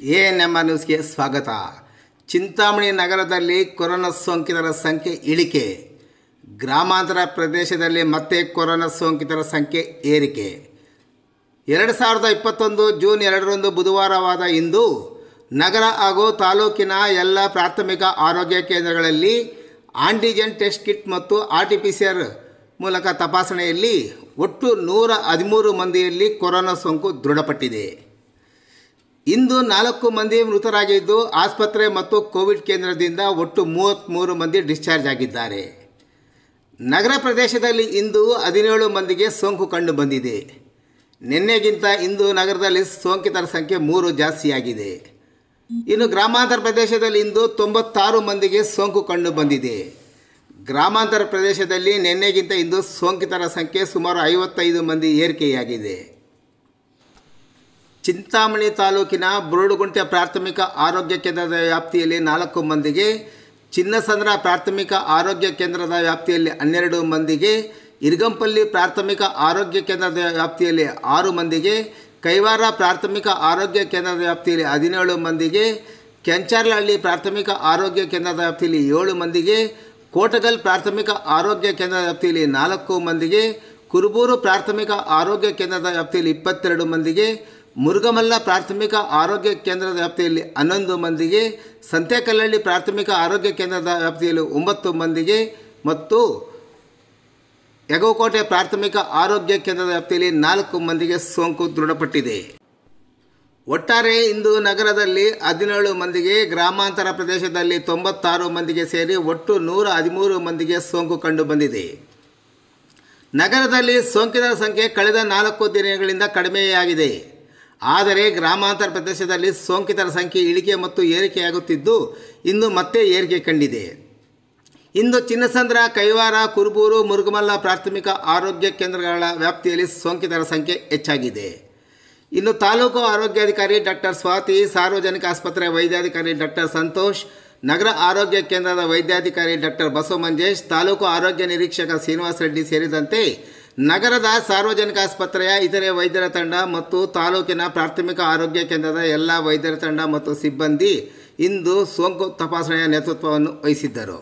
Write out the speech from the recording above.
A N ಎಂಬ ನ್ಯೂಸ್ಗೆ ಸ್ವಾಗತ ಚಿಂತಾಮಣಿ ನಗರದಲ್ಲಿ ಕೊರೋನಾ ಸೋಂಕಿತರ ಸಂಖ್ಯೆ ಇಳಿಕೆ ಗ್ರಾಮಾಂತರ ಪ್ರದೇಶದಲ್ಲಿ ಮತ್ತೆ ಕೊರೋನಾ ಸೋಂಕಿತರ ಸಂಖ್ಯೆ ಏರಿಕೆ ಎರಡು ಸಾವಿರದ ಇಪ್ಪತ್ತೊಂದು ಜೂನ್ ಎರಡರಂದು ಬುಧವಾರವಾದ ಇಂದು ನಗರ ಹಾಗೂ ತಾಲೂಕಿನ ಎಲ್ಲ ಪ್ರಾಥಮಿಕ ಆರೋಗ್ಯ ಕೇಂದ್ರಗಳಲ್ಲಿ ಆಂಟಿಜೆನ್ ಟೆಸ್ಟ್ ಕಿಟ್ ಮತ್ತು R T P C R ಮೂಲಕ ತಪಾಸಣೆಯಲ್ಲಿ ಒಟ್ಟು ನೂರ ಹದಿಮೂರು ಮಂದಿಯಲ್ಲಿ ಕೊರೋನಾ ಸೋಂಕು ದೃಢಪಟ್ಟಿದೆ ಇಂದು ನಾಲ್ಕು ಮಂದಿ ಮೃತರಾಗಿದ್ದು ಆಸ್ಪತ್ರೆ ಮತ್ತು ಕೋವಿಡ್ ಕೇಂದ್ರದಿಂದ ಒಟ್ಟು ಮೂವತ್ತ್ಮೂರು ಮಂದಿ ಡಿಸ್ಚಾರ್ಜ್ ಆಗಿದ್ದಾರೆ ನಗರ ಪ್ರದೇಶದಲ್ಲಿ ಇಂದು ಹದಿನೇಳು ಮಂದಿಗೆ ಸೋಂಕು ಕಂಡು ಬಂದಿದೆ ನಿನ್ನೆಗಿಂತ ಇಂದು ನಗರದಲ್ಲಿ ಸೋಂಕಿತರ ಸಂಖ್ಯೆ ಮೂರು ಜಾಸ್ತಿಯಾಗಿದೆ ಇನ್ನು ಗ್ರಾಮಾಂತರ ಪ್ರದೇಶದಲ್ಲಿ ಇಂದು ತೊಂಬತ್ತಾರು ಮಂದಿಗೆ ಸೋಂಕು ಕಂಡು ಬಂದಿದೆ ಗ್ರಾಮಾಂತರ ಪ್ರದೇಶದಲ್ಲಿ ನಿನ್ನೆಗಿಂತ ಇಂದು ಸೋಂಕಿತರ ಸಂಖ್ಯೆ ಸುಮಾರು ಐವತ್ತೈದು ಮಂದಿ ಏರಿಕೆಯಾಗಿದೆ ಚಿಂತಾಮಣಿ ತಾಲೂಕಿನ ಬುರುಡುಗುಂಟೆ ಪ್ರಾಥಮಿಕ ಆರೋಗ್ಯ ಕೇಂದ್ರದ ವ್ಯಾಪ್ತಿಯಲ್ಲಿ ನಾಲ್ಕು ಮಂದಿಗೆ ಚಿನ್ನಸಂದ್ರ ಪ್ರಾಥಮಿಕ ಆರೋಗ್ಯ ಕೇಂದ್ರದ ವ್ಯಾಪ್ತಿಯಲ್ಲಿ ಹನ್ನೆರಡು ಮಂದಿಗೆ ಇರ್ಗಂಪಲ್ಲಿ ಪ್ರಾಥಮಿಕ ಆರೋಗ್ಯ ಕೇಂದ್ರದ ವ್ಯಾಪ್ತಿಯಲ್ಲಿ ಆರು ಮಂದಿಗೆ ಕೈವಾರ ಪ್ರಾಥಮಿಕ ಆರೋಗ್ಯ ಕೇಂದ್ರದ ವ್ಯಾಪ್ತಿಯಲ್ಲಿ ಹದಿನೇಳು ಮಂದಿಗೆ ಕೆಂಚಾರ್ಲಹಳ್ಳಿ ಪ್ರಾಥಮಿಕ ಆರೋಗ್ಯ ಕೇಂದ್ರದ ವ್ಯಾಪ್ತಿಯಲ್ಲಿ ಏಳು ಮಂದಿಗೆ ಕೋಟಗಲ್ ಪ್ರಾಥಮಿಕ ಆರೋಗ್ಯ ಕೇಂದ್ರದ ವ್ಯಾಪ್ತಿಯಲ್ಲಿ ನಾಲ್ಕು ಮಂದಿಗೆ ಕುರುಬೂರು ಪ್ರಾಥಮಿಕ ಆರೋಗ್ಯ ಕೇಂದ್ರದ ವ್ಯಾಪ್ತಿಯಲ್ಲಿ ಇಪ್ಪತ್ತೆರಡು ಮಂದಿಗೆ ಮುರುಘಮಲ್ಲ ಪ್ರಾಥಮಿಕ ಆರೋಗ್ಯ ಕೇಂದ್ರದ ವ್ಯಾಪ್ತಿಯಲ್ಲಿ ಹನ್ನೊಂದು ಮಂದಿಗೆ ಸಂತೆಕಲ್ಲಳ್ಳಿ ಪ್ರಾಥಮಿಕ ಆರೋಗ್ಯ ಕೇಂದ್ರದ ವ್ಯಾಪ್ತಿಯಲ್ಲಿ ಒಂಬತ್ತು ಮಂದಿಗೆ ಮತ್ತು ಯಗೋಕೋಟೆ ಪ್ರಾಥಮಿಕ ಆರೋಗ್ಯ ಕೇಂದ್ರದ ವ್ಯಾಪ್ತಿಯಲ್ಲಿ ನಾಲ್ಕು ಮಂದಿಗೆ ಸೋಂಕು ದೃಢಪಟ್ಟಿದೆ ಒಟ್ಟಾರೆ ಇಂದು ನಗರದಲ್ಲಿ ಹದಿನೇಳು ಮಂದಿಗೆ ಗ್ರಾಮಾಂತರ ಪ್ರದೇಶದಲ್ಲಿ ತೊಂಬತ್ತಾರು ಮಂದಿಗೆ ಸೇರಿ ಒಟ್ಟು ನೂರ ಹದಿಮೂರು ಮಂದಿಗೆ ಸೋಂಕು ಕಂಡುಬಂದಿದೆ ನಗರದಲ್ಲಿ ಸೋಂಕಿತರ ಸಂಖ್ಯೆ ಕಳೆದ ನಾಲ್ಕು ದಿನಗಳಿಂದ ಕಡಿಮೆಯಾಗಿದೆ ಆದರೆ ಗ್ರಾಮಾಂತರ ಪ್ರದೇಶದಲ್ಲಿ ಸೋಂಕಿತರ ಸಂಖ್ಯೆ ಇಳಿಕೆ ಮತ್ತು ಏರಿಕೆಯಾಗುತ್ತಿದ್ದು ಇಂದು ಮತ್ತೆ ಏರಿಕೆ ಕಂಡಿದೆ ಇಂದು ಚಿನ್ನಸಂದ್ರ ಕೈವಾರ ಕುರುಬೂರು ಮುರುಗಮಲ್ಲ ಪ್ರಾಥಮಿಕ ಆರೋಗ್ಯ ಕೇಂದ್ರಗಳ ವ್ಯಾಪ್ತಿಯಲ್ಲಿ ಸೋಂಕಿತರ ಸಂಖ್ಯೆ ಹೆಚ್ಚಾಗಿದೆ ಇನ್ನು ತಾಲೂಕು ಆರೋಗ್ಯಾಧಿಕಾರಿ ಡಾಕ್ಟರ್ ಸ್ವಾತಿ ಸಾರ್ವಜನಿಕ ಆಸ್ಪತ್ರೆ ವೈದ್ಯಾಧಿಕಾರಿ ಡಾಕ್ಟರ್ ಸಂತೋಷ್ ನಗರ ಆರೋಗ್ಯ ಕೇಂದ್ರದ ವೈದ್ಯಾಧಿಕಾರಿ ಡಾಕ್ಟರ್ ಬಸವಮಂಜೇಶ್ ತಾಲೂಕು ಆರೋಗ್ಯ ನಿರೀಕ್ಷಕ ಶ್ರೀನಿವಾಸ ರೆಡ್ಡಿ ಸೇರಿದಂತೆ ನಗರದ ಸಾರ್ವಜನಿಕ ಆಸ್ಪತ್ರೆಯ ಇತರೆ ವೈದ್ಯರ ತಂಡ ಮತ್ತು ತಾಲೂಕಿನ ಪ್ರಾಥಮಿಕ ಆರೋಗ್ಯ ಕೇಂದ್ರದ ಎಲ್ಲ ವೈದ್ಯರ ತಂಡ ಮತ್ತು ಸಿಬ್ಬಂದಿ ಇಂದು ಸೋಂಕು ತಪಾಸಣೆಯ ನೇತೃತ್ವವನ್ನು ವಹಿಸಿದ್ದರು